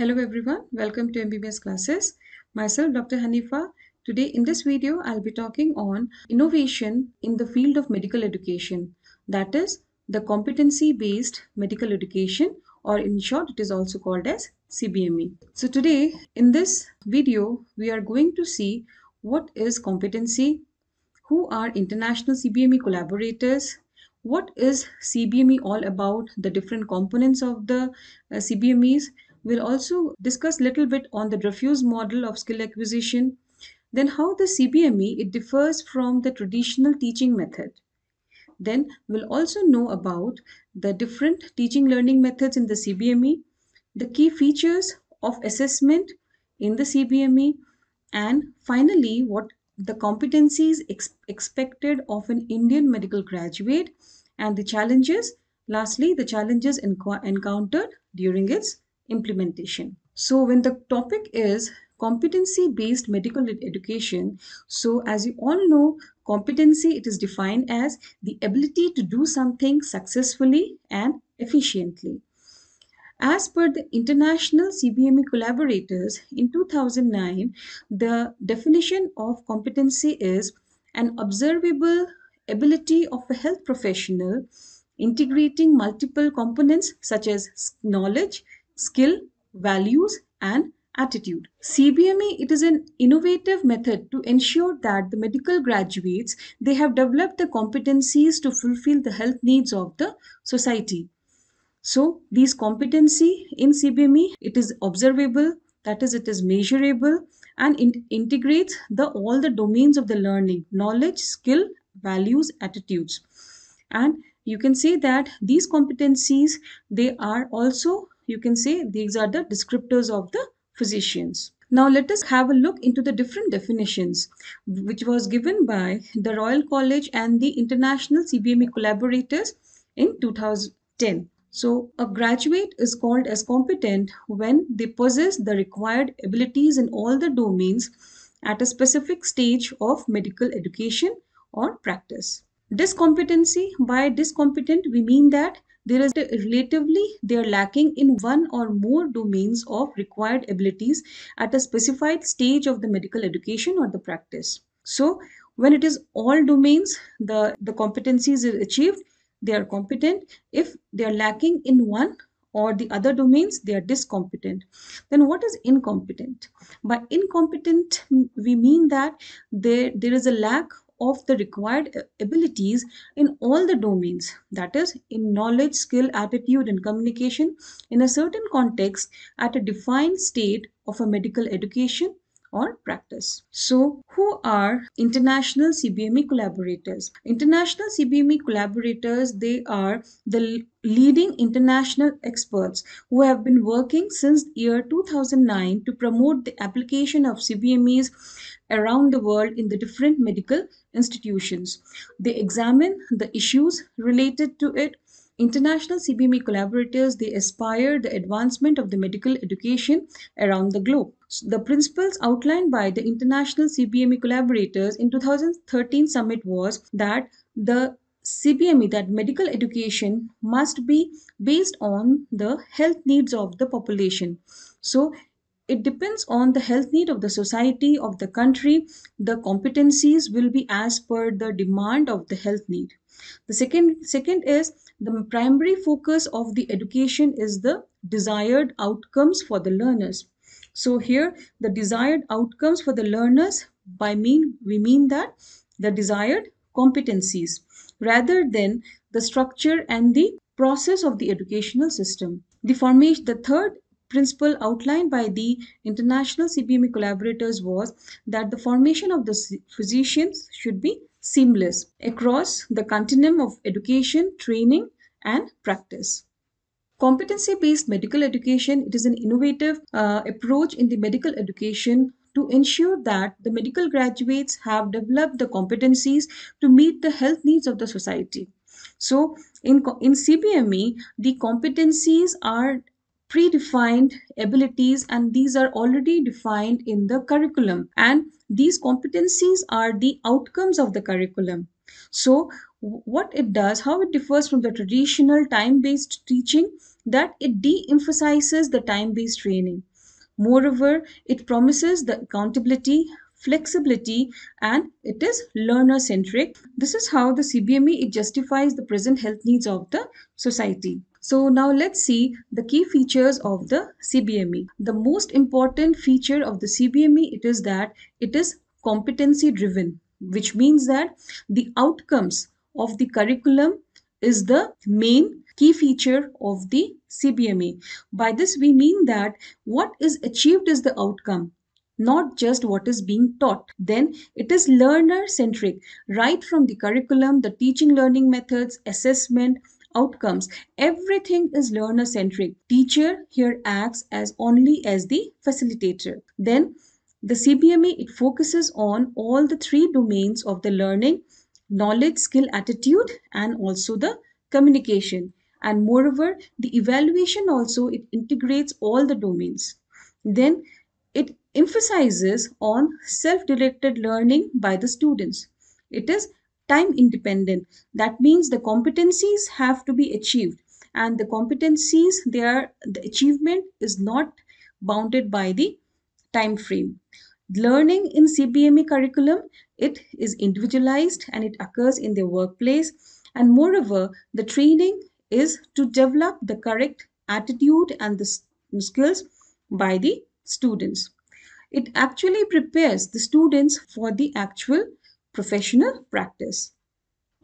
Hello everyone, welcome to MBBS classes. Myself Dr. Hanifa. Today in this video I'll be talking on innovation in the field of medical education that is the competency based medical education or in short it is also called as CBME. So today in this video we are going to see what is competency, who are international CBME collaborators, what is CBME all about, the different components of the uh, CBMEs We'll also discuss little bit on the Dreyfus model of skill acquisition, then how the CBME it differs from the traditional teaching method. Then we'll also know about the different teaching learning methods in the CBME, the key features of assessment in the CBME, and finally what the competencies ex expected of an Indian medical graduate and the challenges, lastly the challenges encountered during its implementation. So when the topic is competency based medical education, so as you all know, competency it is defined as the ability to do something successfully and efficiently. As per the international CBME collaborators in 2009, the definition of competency is an observable ability of a health professional integrating multiple components such as knowledge, skill, values, and attitude. CBME, it is an innovative method to ensure that the medical graduates, they have developed the competencies to fulfill the health needs of the society. So these competency in CBME, it is observable, that is it is measurable and it integrates the all the domains of the learning, knowledge, skill, values, attitudes. And you can say that these competencies, they are also you can say these are the descriptors of the physicians. Now let us have a look into the different definitions which was given by the Royal College and the international CBME collaborators in 2010. So a graduate is called as competent when they possess the required abilities in all the domains at a specific stage of medical education or practice. Discompetency, by discompetent we mean that there is relatively they are lacking in one or more domains of required abilities at a specified stage of the medical education or the practice. So when it is all domains, the, the competencies is achieved, they are competent. If they are lacking in one or the other domains, they are discompetent. Then what is incompetent? By incompetent, we mean that there, there is a lack of the required abilities in all the domains that is in knowledge skill attitude and communication in a certain context at a defined state of a medical education or practice. So, who are international CBME collaborators? International CBME collaborators, they are the leading international experts who have been working since year 2009 to promote the application of CBME's around the world in the different medical institutions. They examine the issues related to it. International CBME collaborators, they aspire the advancement of the medical education around the globe. So the principles outlined by the international CBME collaborators in 2013 summit was that the CBME that medical education must be based on the health needs of the population. So it depends on the health need of the society of the country the competencies will be as per the demand of the health need the second second is the primary focus of the education is the desired outcomes for the learners so here the desired outcomes for the learners by mean we mean that the desired competencies rather than the structure and the process of the educational system the formation the third principle outlined by the international CPME collaborators was that the formation of the physicians should be seamless across the continuum of education, training, and practice. Competency-based medical education, it is an innovative uh, approach in the medical education to ensure that the medical graduates have developed the competencies to meet the health needs of the society. So in, in CBME, the competencies are predefined abilities and these are already defined in the curriculum and these competencies are the outcomes of the curriculum so what it does how it differs from the traditional time based teaching that it de-emphasizes the time based training moreover it promises the accountability flexibility and it is learner centric this is how the cbme it justifies the present health needs of the society so now let's see the key features of the CBME. The most important feature of the CBME it is that it is competency driven which means that the outcomes of the curriculum is the main key feature of the CBME. By this we mean that what is achieved is the outcome not just what is being taught. Then it is learner centric right from the curriculum, the teaching learning methods, assessment, outcomes. Everything is learner centric. Teacher here acts as only as the facilitator. Then the CBME it focuses on all the three domains of the learning, knowledge, skill, attitude and also the communication. And moreover, the evaluation also it integrates all the domains. Then it emphasizes on self-directed learning by the students. It is time independent. That means the competencies have to be achieved and the competencies there the achievement is not bounded by the time frame learning in cbme curriculum it is individualized and it occurs in the workplace and moreover the training is to develop the correct attitude and the skills by the students it actually prepares the students for the actual professional practice.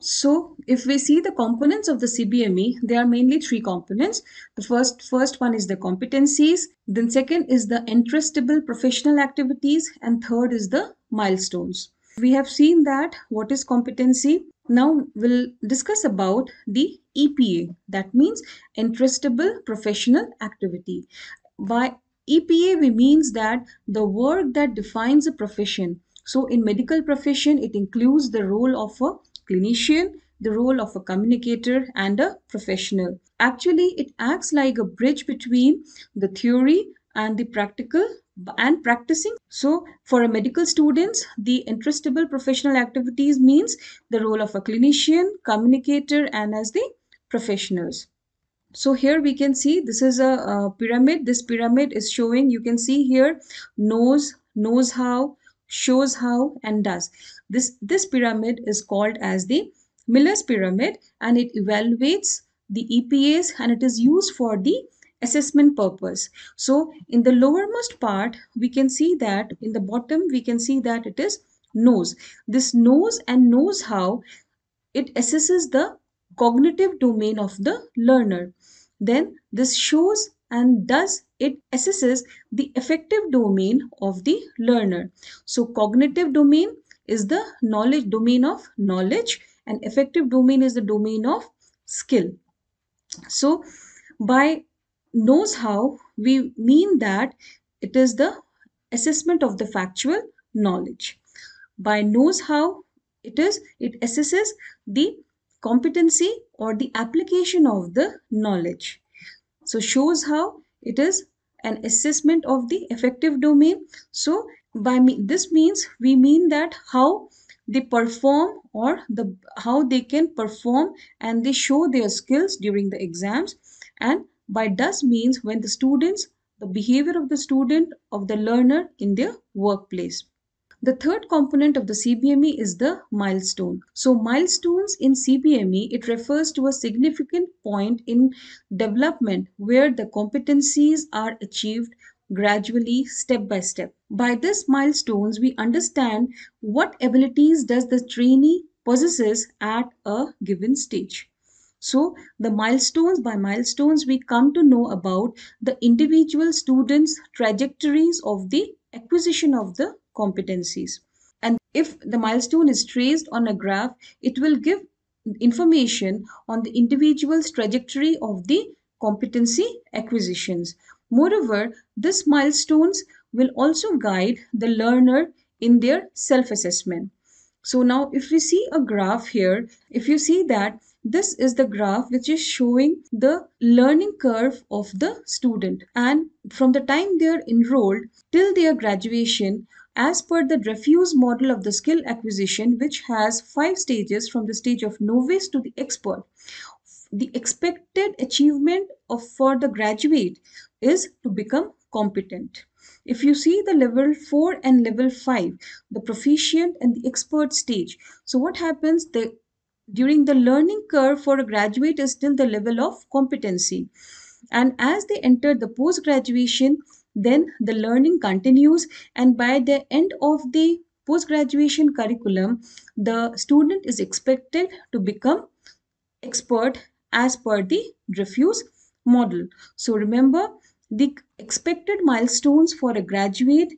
So if we see the components of the CBME, there are mainly three components. The first, first one is the competencies, then second is the interestable professional activities, and third is the milestones. We have seen that what is competency. Now we'll discuss about the EPA, that means interestable professional activity. By EPA, we means that the work that defines a profession so in medical profession, it includes the role of a clinician, the role of a communicator and a professional. Actually, it acts like a bridge between the theory and the practical and practicing. So for a medical students, the interestable professional activities means the role of a clinician, communicator and as the professionals. So here we can see this is a, a pyramid. This pyramid is showing you can see here nose, knows how, shows how and does. This, this pyramid is called as the Miller's pyramid and it evaluates the EPAs and it is used for the assessment purpose. So in the lowermost part, we can see that in the bottom, we can see that it is knows. This knows and knows how it assesses the cognitive domain of the learner. Then this shows and thus it assesses the effective domain of the learner. So cognitive domain is the knowledge domain of knowledge and effective domain is the domain of skill. So by knows how we mean that it is the assessment of the factual knowledge. By knows how it is it assesses the competency or the application of the knowledge so shows how it is an assessment of the effective domain. So by me, this means we mean that how they perform or the how they can perform and they show their skills during the exams and by does means when the students the behavior of the student of the learner in their workplace the third component of the CBME is the milestone. So milestones in CBME, it refers to a significant point in development where the competencies are achieved gradually step by step. By this milestones, we understand what abilities does the trainee possesses at a given stage. So the milestones by milestones we come to know about the individual students trajectories of the acquisition of the competencies. And if the milestone is traced on a graph, it will give information on the individual's trajectory of the competency acquisitions. Moreover, these milestones will also guide the learner in their self-assessment. So now if we see a graph here, if you see that this is the graph which is showing the learning curve of the student and from the time they are enrolled till their graduation, as per the diffuse model of the skill acquisition, which has five stages from the stage of novice to the expert. The expected achievement of for the graduate is to become competent. If you see the level 4 and level 5, the proficient and the expert stage. So what happens? The, during the learning curve for a graduate is still the level of competency. And as they enter the post-graduation, then the learning continues and by the end of the post graduation curriculum the student is expected to become expert as per the refuse model so remember the expected milestones for a graduate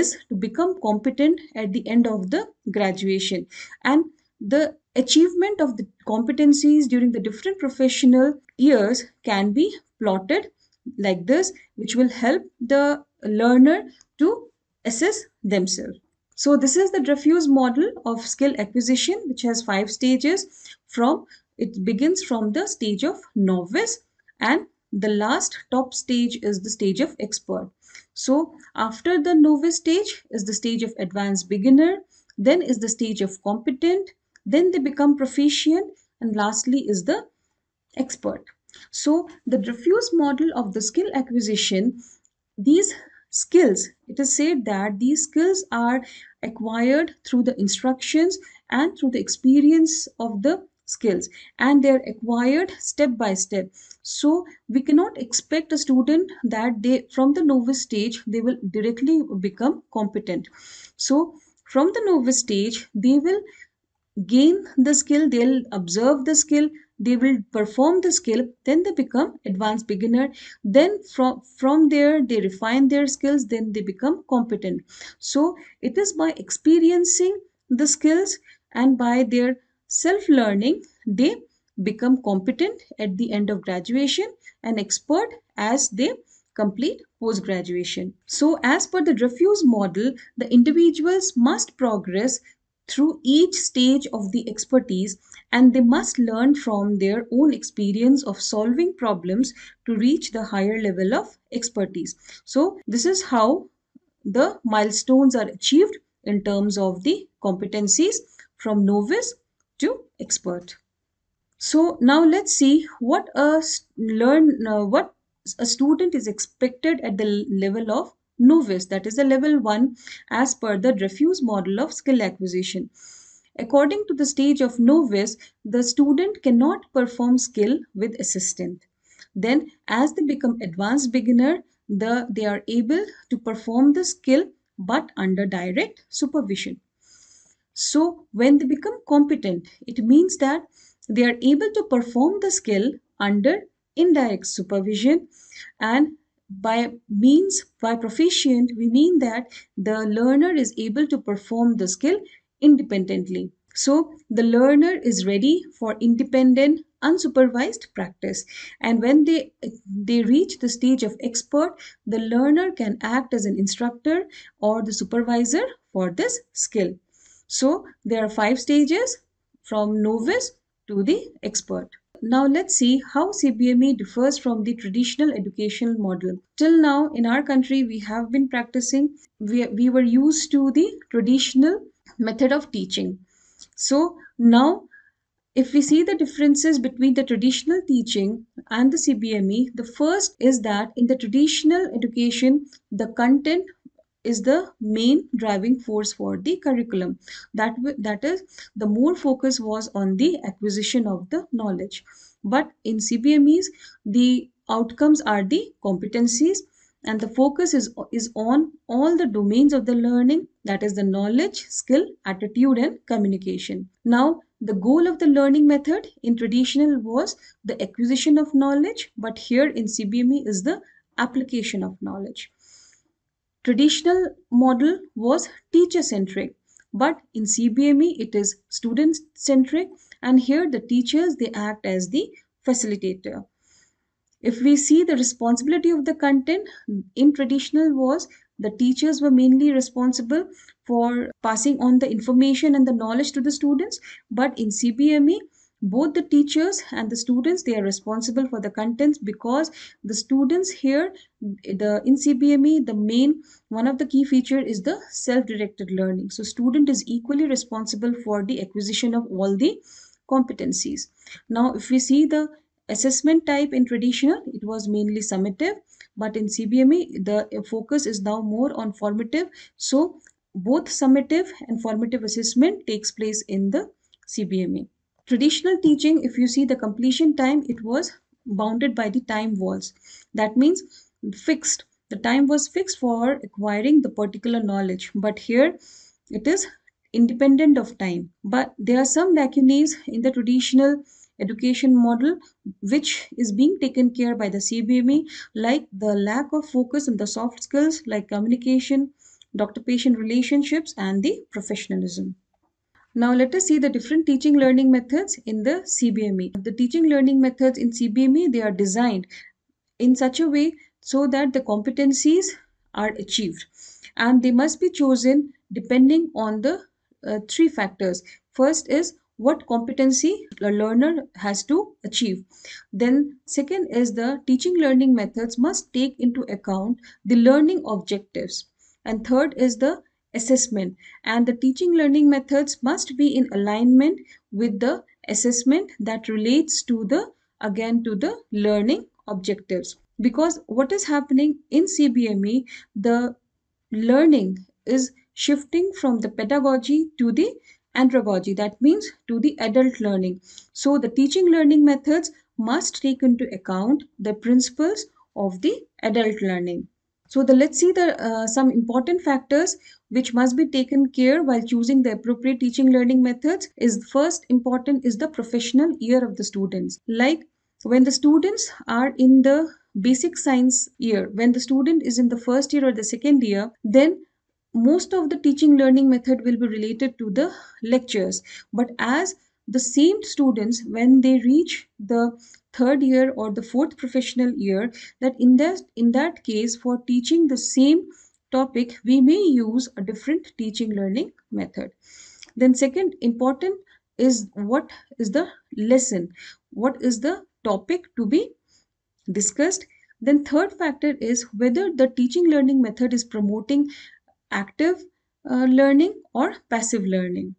is to become competent at the end of the graduation and the achievement of the competencies during the different professional years can be plotted like this which will help the learner to assess themselves. So this is the diffuse model of skill acquisition which has five stages from it begins from the stage of novice and the last top stage is the stage of expert. So after the novice stage is the stage of advanced beginner, then is the stage of competent, then they become proficient and lastly is the expert. So the diffuse model of the skill acquisition, these skills, it is said that these skills are acquired through the instructions and through the experience of the skills and they're acquired step by step so we cannot expect a student that they from the novice stage they will directly become competent so from the novice stage they will gain the skill they'll observe the skill they will perform the skill then they become advanced beginner then from from there they refine their skills then they become competent so it is by experiencing the skills and by their self learning they become competent at the end of graduation and expert as they complete post graduation. So, as per the refuse model, the individuals must progress through each stage of the expertise and they must learn from their own experience of solving problems to reach the higher level of expertise. So this is how the milestones are achieved in terms of the competencies from novice to expert. So now let's see what a learn uh, what a student is expected at the level of novice that is the level 1 as per the refuse model of skill acquisition. According to the stage of novice, the student cannot perform skill with assistant. Then as they become advanced beginner, the, they are able to perform the skill but under direct supervision. So when they become competent, it means that they are able to perform the skill under indirect supervision and by means by proficient we mean that the learner is able to perform the skill independently. So the learner is ready for independent unsupervised practice and when they they reach the stage of expert the learner can act as an instructor or the supervisor for this skill so there are five stages from novice to the expert now let's see how CBME differs from the traditional educational model. Till now in our country we have been practicing, we, we were used to the traditional method of teaching. So now if we see the differences between the traditional teaching and the CBME, the first is that in the traditional education, the content is the main driving force for the curriculum. That, that is, the more focus was on the acquisition of the knowledge. But in CBMEs, the outcomes are the competencies and the focus is, is on all the domains of the learning that is the knowledge, skill, attitude and communication. Now the goal of the learning method in traditional was the acquisition of knowledge but here in CBME is the application of knowledge. Traditional model was teacher centric but in CBME it is student centric and here the teachers they act as the facilitator if we see the responsibility of the content, in traditional was the teachers were mainly responsible for passing on the information and the knowledge to the students. But in CBME, both the teachers and the students they are responsible for the contents because the students here the in cbme the main one of the key feature is the self-directed learning so student is equally responsible for the acquisition of all the competencies now if we see the Assessment type in traditional, it was mainly summative, but in CBME, the focus is now more on formative. So both summative and formative assessment takes place in the CBME. Traditional teaching, if you see the completion time, it was bounded by the time walls. That means fixed. The time was fixed for acquiring the particular knowledge. But here it is independent of time. But there are some lacunae in the traditional education model which is being taken care by the CBME like the lack of focus on the soft skills like communication, doctor-patient relationships and the professionalism. Now let us see the different teaching learning methods in the CBME. The teaching learning methods in CBME, they are designed in such a way so that the competencies are achieved and they must be chosen depending on the uh, three factors. First is what competency a learner has to achieve. Then second is the teaching learning methods must take into account the learning objectives. And third is the assessment and the teaching learning methods must be in alignment with the assessment that relates to the again to the learning objectives because what is happening in CBME the learning is shifting from the pedagogy to the andragogy that means to the adult learning so the teaching learning methods must take into account the principles of the adult learning so the, let's see the uh, some important factors which must be taken care while choosing the appropriate teaching learning methods is first important is the professional year of the students like when the students are in the basic science year when the student is in the first year or the second year then most of the teaching learning method will be related to the lectures but as the same students when they reach the third year or the fourth professional year that in that in that case for teaching the same topic we may use a different teaching learning method then second important is what is the lesson what is the topic to be discussed then third factor is whether the teaching learning method is promoting active uh, learning or passive learning.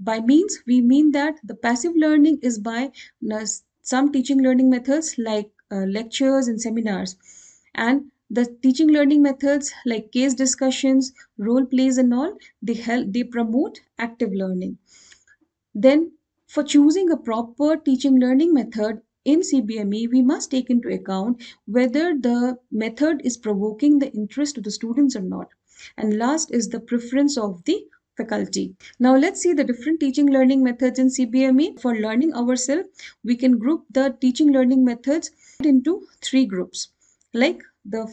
By means, we mean that the passive learning is by some teaching learning methods like uh, lectures and seminars, and the teaching learning methods like case discussions, role plays, and all they help they promote active learning. Then, for choosing a proper teaching learning method in CBME, we must take into account whether the method is provoking the interest of the students or not and last is the preference of the faculty. Now let's see the different teaching learning methods in CBME. For learning ourselves, we can group the teaching learning methods into three groups like the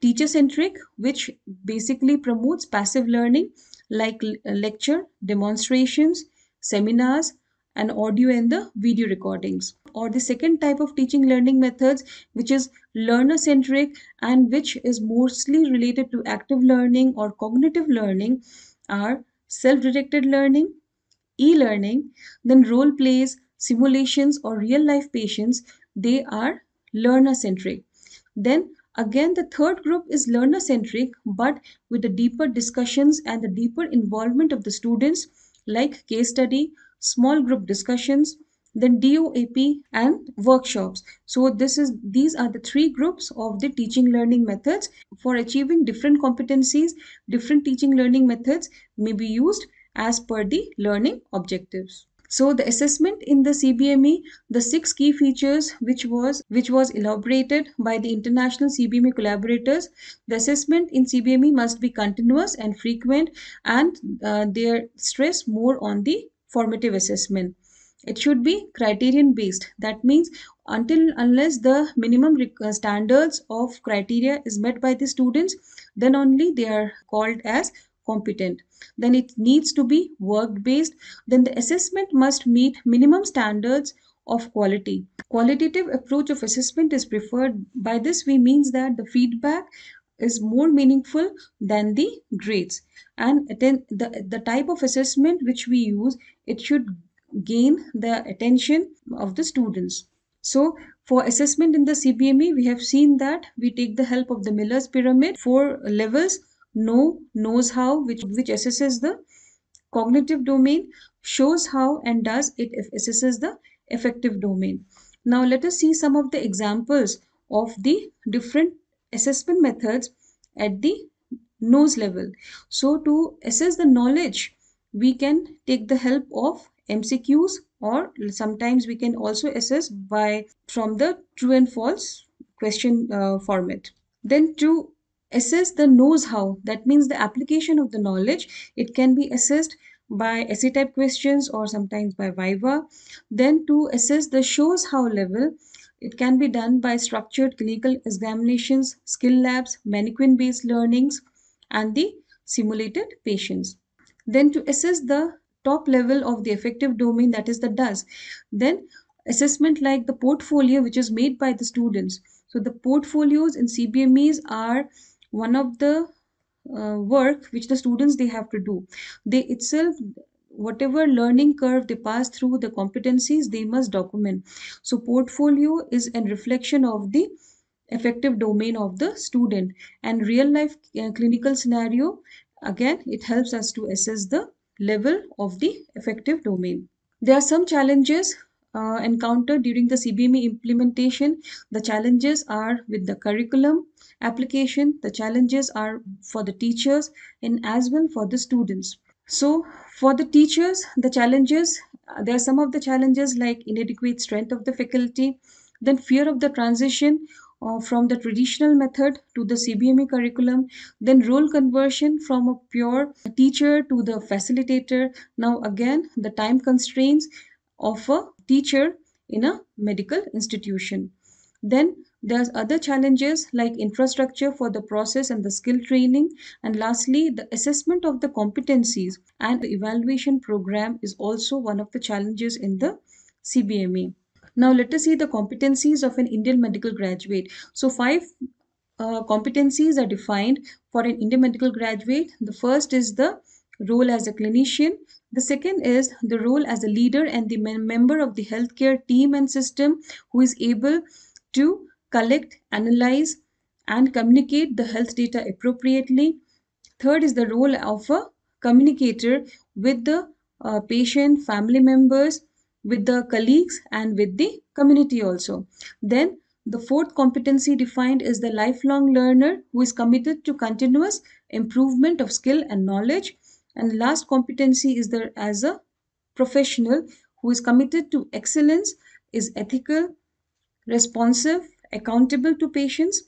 teacher centric which basically promotes passive learning like uh, lecture, demonstrations, seminars and audio and the video recordings or the second type of teaching learning methods which is learner centric and which is mostly related to active learning or cognitive learning are self directed learning e-learning then role plays simulations or real life patients they are learner centric then Again, the third group is learner centric, but with the deeper discussions and the deeper involvement of the students, like case study, small group discussions, then DOAP and workshops. So this is these are the three groups of the teaching learning methods for achieving different competencies, different teaching learning methods may be used as per the learning objectives. So the assessment in the CBME, the six key features which was which was elaborated by the international CBME collaborators, the assessment in CBME must be continuous and frequent, and uh, their stress more on the formative assessment it should be criterion based that means until unless the minimum uh, standards of criteria is met by the students then only they are called as competent then it needs to be work based then the assessment must meet minimum standards of quality qualitative approach of assessment is preferred by this we means that the feedback is more meaningful than the grades and then the, the type of assessment which we use it should gain the attention of the students. So for assessment in the CBME, we have seen that we take the help of the Miller's pyramid, four levels, know, knows how, which, which assesses the cognitive domain, shows how and does, it assesses the effective domain. Now let us see some of the examples of the different assessment methods at the nose level. So to assess the knowledge, we can take the help of MCQs or sometimes we can also assess by from the true and false question uh, format. Then to assess the knows how that means the application of the knowledge it can be assessed by essay type questions or sometimes by viva then to assess the shows how level it can be done by structured clinical examinations skill labs mannequin based learnings and the simulated patients then to assess the top level of the effective domain that is the does then assessment like the portfolio which is made by the students so the portfolios in cbmes are one of the uh, work which the students they have to do they itself whatever learning curve they pass through the competencies they must document so portfolio is a reflection of the effective domain of the student and real life uh, clinical scenario again it helps us to assess the level of the effective domain. There are some challenges uh, encountered during the CBME implementation. The challenges are with the curriculum application, the challenges are for the teachers and as well for the students. So for the teachers, the challenges, uh, there are some of the challenges like inadequate strength of the faculty, then fear of the transition uh, from the traditional method to the CBME curriculum, then role conversion from a pure teacher to the facilitator. Now again, the time constraints of a teacher in a medical institution. Then there's other challenges like infrastructure for the process and the skill training. And lastly, the assessment of the competencies and the evaluation program is also one of the challenges in the CBME. Now let us see the competencies of an Indian medical graduate. So five uh, competencies are defined for an Indian medical graduate. The first is the role as a clinician. The second is the role as a leader and the member of the healthcare team and system who is able to collect, analyze, and communicate the health data appropriately. Third is the role of a communicator with the uh, patient, family members, with the colleagues and with the community also. Then the fourth competency defined is the lifelong learner who is committed to continuous improvement of skill and knowledge. And last competency is there as a professional who is committed to excellence, is ethical, responsive, accountable to patients,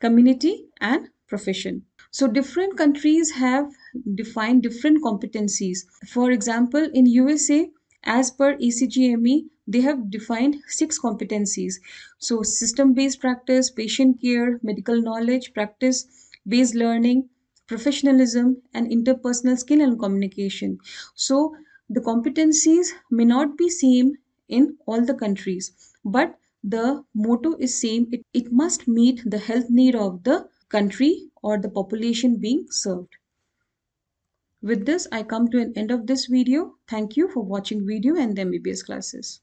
community and profession. So different countries have defined different competencies. For example, in USA, as per ECGME, they have defined six competencies. So system-based practice, patient care, medical knowledge, practice-based learning, professionalism, and interpersonal skill and communication. So the competencies may not be same in all the countries, but the motto is same. It, it must meet the health need of the country or the population being served. With this, I come to an end of this video. Thank you for watching video and the MBBS classes.